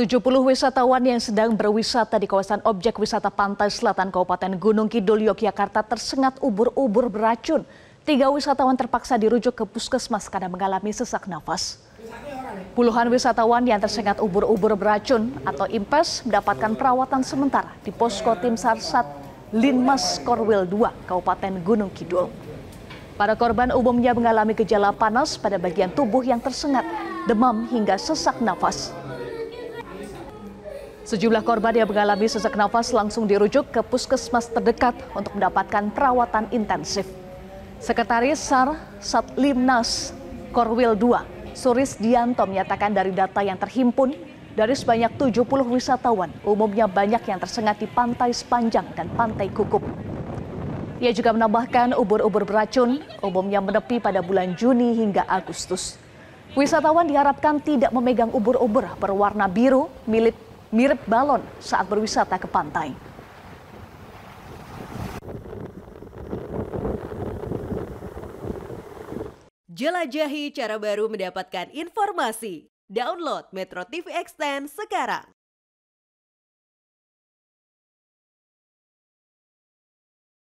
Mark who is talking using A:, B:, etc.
A: 70 wisatawan yang sedang berwisata di kawasan objek wisata pantai selatan Kabupaten Gunung Kidul, Yogyakarta tersengat ubur-ubur beracun. Tiga wisatawan terpaksa dirujuk ke puskesmas karena mengalami sesak nafas. Puluhan wisatawan yang tersengat ubur-ubur beracun atau impes mendapatkan perawatan sementara di posko tim Sarsat Linmas Korwil 2, Kabupaten Gunung Kidul. Para korban umumnya mengalami gejala panas pada bagian tubuh yang tersengat, demam hingga sesak nafas. Sejumlah korban yang mengalami sesak nafas langsung dirujuk ke puskesmas terdekat untuk mendapatkan perawatan intensif. Sekretaris SAR Satlimnas Korwil II, Suris Dianto menyatakan dari data yang terhimpun, dari sebanyak 70 wisatawan, umumnya banyak yang tersengat di pantai sepanjang dan pantai kukup. Ia juga menambahkan ubur-ubur beracun umumnya menepi pada bulan Juni hingga Agustus. Wisatawan diharapkan tidak memegang ubur-ubur berwarna biru milik mirip balon saat berwisata ke pantai. Jelajahi cara baru mendapatkan informasi. Download Metro TV Extend sekarang.